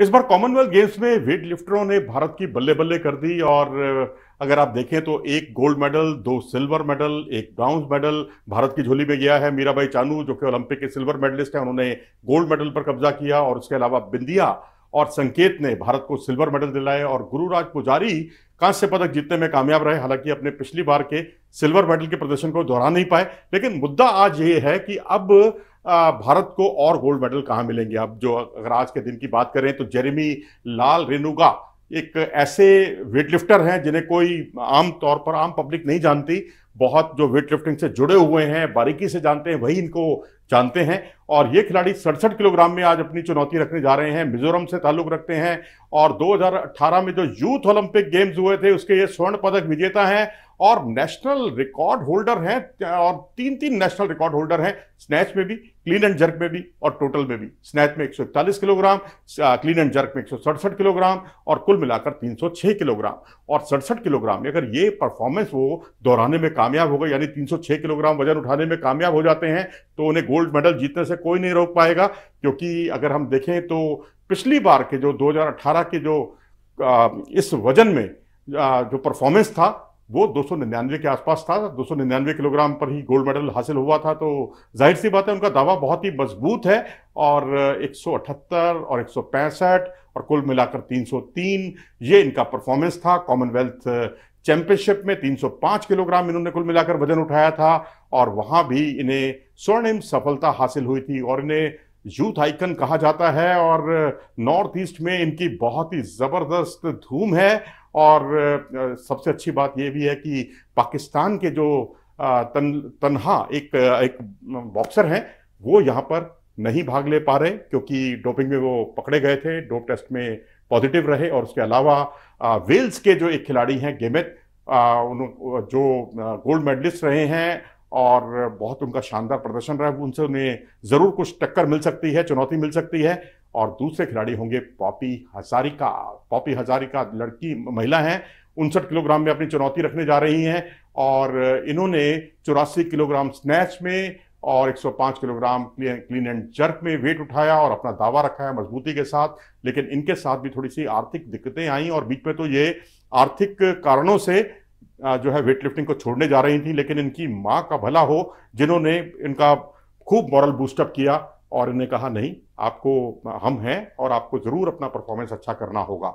इस बार Commonwealth Games में वेट लिफ्टरों ने भारत की बल्ले बल्ले कर दी और अगर आप देखें तो एक गोल्ड मेडल दो सिल्वर मेडल एक ब्राउन्ज मेडल भारत की झोली में गया है मीराबाई चानू जो कि ओलंपिक के सिल्वर मेडलिस्ट हैं उन्होंने गोल्ड मेडल पर कब्जा किया और उसके अलावा बिंदिया और संकेत ने भारत को सिल्वर मेडल दिलाए और गुरुराज पुजारी कांस्य पदक जीतने में कामयाब रहे हालांकि अपने पिछली बार के सिल्वर मेडल के प्रदर्शन को दोहरा नहीं पाए लेकिन मुद्दा आज ये है कि अब भारत को और गोल्ड मेडल कहाँ मिलेंगे अब जो अगर आज के दिन की बात करें तो जेरेमी लाल रेनुगा एक ऐसे वेटलिफ्टर हैं जिन्हें कोई आम तौर पर आम पब्लिक नहीं जानती बहुत जो वेटलिफ्टिंग से जुड़े हुए हैं बारीकी से जानते हैं वही इनको जानते हैं और ये खिलाड़ी सड़सठ किलोग्राम में आज अपनी चुनौती रखने जा रहे हैं मिजोरम से ताल्लुक रखते हैं और 2018 में जो यूथ ओलंपिक गेम्स हुए थे उसके ये स्वर्ण पदक विजेता हैं और नेशनल रिकॉर्ड होल्डर हैं और तीन तीन नेशनल रिकॉर्ड होल्डर हैं स्नैच में भी क्लीन एंड जर्क में भी और टोटल में भी स्नैच में एक किलोग्राम क्लीन एंड जर्क में एक किलोग्राम और कुल मिलाकर 306 किलोग्राम और सड़सठ किलोग्राम अगर ये परफॉर्मेंस वो दोहराने में कामयाब हो गए यानी 306 किलोग्राम वजन उठाने में कामयाब हो जाते हैं तो उन्हें गोल्ड मेडल जीतने से कोई नहीं रोक पाएगा क्योंकि अगर हम देखें तो पिछली बार के जो 2018 के जो इस वजन में जो परफॉर्मेंस था वो दो के आसपास था दो किलोग्राम पर ही गोल्ड मेडल हासिल हुआ था तो जाहिर सी बात है उनका दावा बहुत ही मजबूत है और 178 और 165 और कुल मिलाकर 303 ये इनका परफॉर्मेंस था कॉमनवेल्थ चैंपियनशिप में 305 किलोग्राम इन्होंने कुल मिलाकर वजन उठाया था और वहां भी इन्हें स्वर्णिम सफलता हासिल हुई थी और इन्हें यूथ आइकन कहा जाता है और नॉर्थ ईस्ट में इनकी बहुत ही ज़बरदस्त धूम है और सबसे अच्छी बात यह भी है कि पाकिस्तान के जो तन तनहा एक एक बॉक्सर हैं वो यहाँ पर नहीं भाग ले पा रहे क्योंकि डोपिंग में वो पकड़े गए थे डोप टेस्ट में पॉजिटिव रहे और उसके अलावा वेल्स के जो एक खिलाड़ी हैं गेमित उन जो गोल्ड मेडलिस्ट रहे हैं और बहुत उनका शानदार प्रदर्शन रहा उनसे उन्हें ज़रूर कुछ टक्कर मिल सकती है चुनौती मिल सकती है और दूसरे खिलाड़ी होंगे पॉपी हजारिका पॉपी हजारिका लड़की महिला हैं उनसठ किलोग्राम में अपनी चुनौती रखने जा रही हैं और इन्होंने चौरासी किलोग्राम स्नैच में और 105 किलोग्राम क्लीन एंड जर्क में वेट उठाया और अपना दावा रखा है मजबूती के साथ लेकिन इनके साथ भी थोड़ी सी आर्थिक दिक्कतें आई और बीच में तो ये आर्थिक कारणों से जो है वेट लिफ्टिंग को छोड़ने जा रही थी लेकिन इनकी माँ का भला हो जिन्होंने इनका खूब मॉरल बूस्टअप किया और इन्हें कहा नहीं आपको हम हैं और आपको ज़रूर अपना परफॉर्मेंस अच्छा करना होगा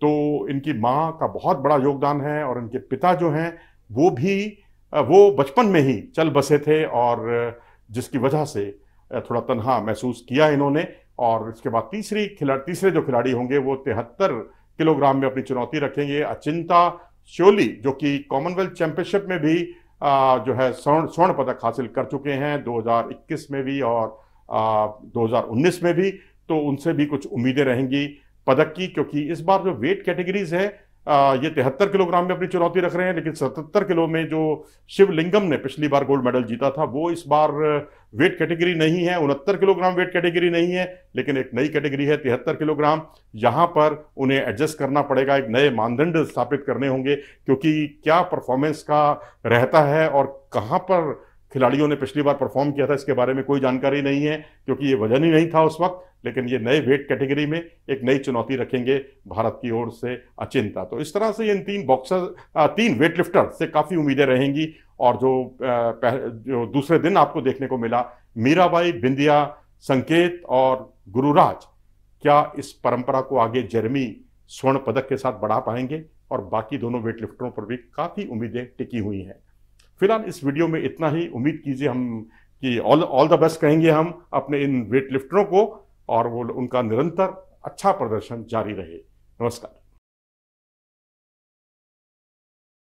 तो इनकी माँ का बहुत बड़ा योगदान है और इनके पिता जो हैं वो भी वो बचपन में ही चल बसे थे और जिसकी वजह से थोड़ा तनहा महसूस किया इन्होंने और इसके बाद तीसरी खिलाड़ी तीसरे जो खिलाड़ी होंगे वो तिहत्तर किलोग्राम में अपनी चुनौती रखेंगे अचिंता श्योली जो कि कॉमनवेल्थ चैंपियनशिप में भी आ, जो है स्वर्ण स्वर्ण पदक हासिल कर चुके हैं 2021 में भी और आ, 2019 में भी तो उनसे भी कुछ उम्मीदें रहेंगी पदक की क्योंकि इस बार जो वेट कैटेगरीज है ये तिहत्तर किलोग्राम में अपनी चुनौती रख रहे हैं लेकिन सतहत्तर किलो में जो शिवलिंगम ने पिछली बार गोल्ड मेडल जीता था वो इस बार वेट कैटेगरी नहीं है उनहत्तर किलोग्राम वेट कैटेगरी नहीं है लेकिन एक नई कैटेगरी है तिहत्तर किलोग्राम यहाँ पर उन्हें एडजस्ट करना पड़ेगा एक नए मानदंड स्थापित करने होंगे क्योंकि क्या परफॉर्मेंस का रहता है और कहाँ पर खिलाड़ियों ने पिछली बार परफॉर्म किया था इसके बारे में कोई जानकारी नहीं है क्योंकि ये वजन ही नहीं था उस वक्त लेकिन ये नए वेट कैटेगरी में एक नई चुनौती रखेंगे भारत की ओर से अचिंता तो इस तरह से इन तीन बॉक्सर तीन वेट लिफ्टर से काफ़ी उम्मीदें रहेंगी और जो जो दूसरे दिन आपको देखने को मिला मीराबाई बिंदिया संकेत और गुरुराज क्या इस परंपरा को आगे जर्मी स्वर्ण पदक के साथ बढ़ा पाएंगे और बाकी दोनों वेट लिफ्टरों पर भी काफ़ी उम्मीदें टिकी हुई हैं फिलहाल इस वीडियो में इतना ही उम्मीद कीजिए हम कि ऑल ऑल द बेस्ट कहेंगे हम अपने इन वेट लिफ्टरों को और वो उनका निरंतर अच्छा प्रदर्शन जारी रहे नमस्कार